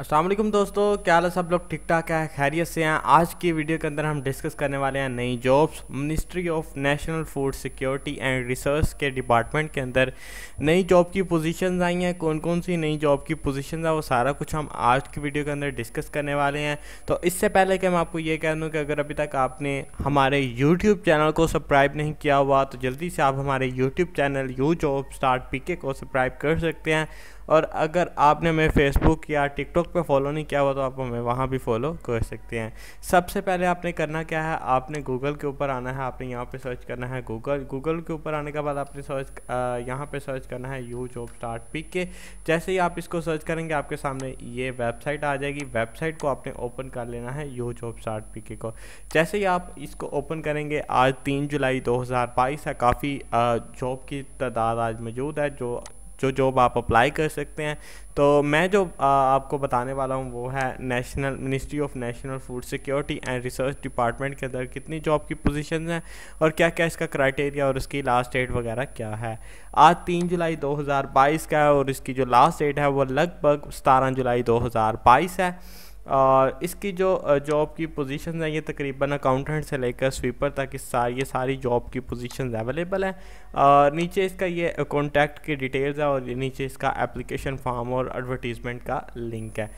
असलम दोस्तों क्या हाल सब लोग ठीक ठाक है खैरियत से हैं आज की वीडियो के अंदर हम डिस्कस करने वाले हैं नई jobs ministry of national food security and research के डिपार्टमेंट के अंदर नई जॉब की पोजीशंस आई हैं कौन कौन सी नई जॉब की पोजीशंस है वो सारा कुछ हम आज की वीडियो के अंदर डिस्कस करने वाले हैं तो इससे पहले कि मैं आपको ये कह दूँ कि अगर अभी तक आपने हमारे यूट्यूब चैनल को सब्सक्राइब नहीं किया हुआ तो जल्दी से आप हमारे YouTube channel U job start P को सब्सक्राइब कर सकते हैं और अगर आपने हमें फेसबुक या टिकटॉक पे फॉलो नहीं किया हुआ तो आप हमें वहाँ भी फॉलो कर सकते हैं सबसे पहले आपने करना क्या है आपने गूगल के ऊपर आना है आपने यहाँ पे सर्च करना है गूगल गूगल के ऊपर आने के बाद आपने सर्च यहाँ पे सर्च करना है यू जॉब स्टार्ट पिक के जैसे ही आप इसको सर्च करेंगे आपके सामने ये वेबसाइट आ जाएगी वेबसाइट को आपने ओपन कर लेना है यू जॉब स्टार्ट पिक को जैसे ही आप इसको ओपन करेंगे आज तीन जुलाई दो है काफ़ी जॉब की तादाद आज मौजूद है जो जो जॉब आप अप्लाई कर सकते हैं तो मैं जो आ, आपको बताने वाला हूँ वो है national ministry of national food security and research department के अंदर कितनी जॉब की पोजीशंस हैं और क्या क्या इसका क्राइटेरिया और इसकी लास्ट डेट वगैरह क्या है आज तीन जुलाई 2022 का है और इसकी जो लास्ट डेट है वो लगभग सतारह जुलाई 2022 है आ, इसकी जो जॉब की पोजीशन है ये तकरीबन अकाउंटेंट से लेकर स्वीपर तक इस सार, ये सारी जॉब की पोजीशन अवेलेबल हैं नीचे इसका ये कॉन्टैक्ट की डिटेल्स है और नीचे इसका एप्लीकेशन फॉर्म और एडवर्टीज़मेंट का लिंक है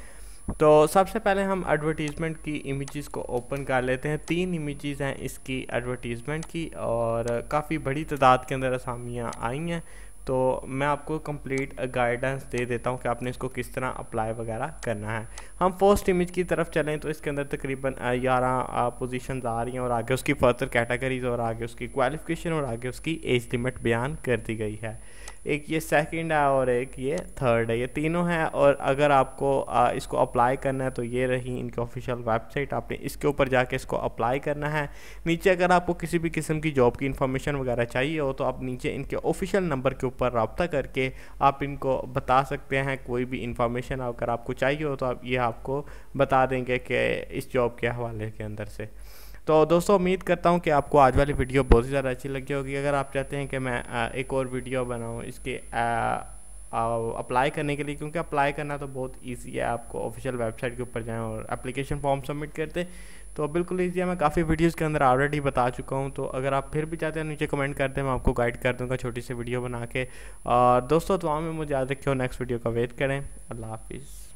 तो सबसे पहले हम एडवर्टीज़मेंट की इमेजेस को ओपन कर लेते हैं तीन इमेजेस हैं इसकी एडवर्टीज़मेंट की और काफ़ी बड़ी तादाद के अंदर आसामियाँ आई हैं तो मैं आपको कंप्लीट गाइडेंस दे देता हूँ कि आपने इसको किस तरह अप्लाई वगैरह करना है हम फर्स्ट इमेज की तरफ चलें तो इसके अंदर तकरीबन ग्यारह पोजीशन आ रही हैं और आगे उसकी फर्दर कैटेगरीज और आगे उसकी क्वालिफिकेशन और आगे उसकी एज लिमिट बयान कर दी गई है एक ये सेकंड है और एक ये थर्ड है ये तीनों हैं और अगर आपको आ, इसको अप्लाई करना है तो ये रही इनकी ऑफिशियल वेबसाइट आपने इसके ऊपर जाके इसको अप्लाई करना है नीचे अगर आपको किसी भी किस्म की जॉब की इन्फॉर्मेशन वगैरह चाहिए हो तो आप नीचे इनके ऑफिशियल नंबर के ऊपर रबता करके आप इनको बता सकते हैं कोई भी इन्फॉर्मेशन अगर आपको चाहिए हो तो आप ये आपको बता देंगे कि इस जॉब के हवाले के अंदर से तो दोस्तों उम्मीद करता हूँ कि आपको आज वाली वीडियो बहुत ही ज़्यादा अच्छी लगी होगी अगर आप चाहते हैं कि मैं एक और वीडियो बनाऊँ इसके अप्लाई करने के लिए क्योंकि अप्लाई करना तो बहुत ईजी है आपको ऑफिशियल वेबसाइट के ऊपर जाएँ और अप्लीकेशन फॉर्म सबमिट करते तो बिल्कुल ईजी है मैं काफ़ी वीडियोज़ के अंदर ऑलरेडी बता चुका हूँ तो अगर आप फिर भी चाहते हैं नीचे कमेंट करते हैं मैं आपको गाइड कर दूँगा छोटी सी वीडियो बना के और दोस्तों तो में मुझे याद रखियो नेक्स्ट वीडियो का वेट करें अल्लाह हाफिज़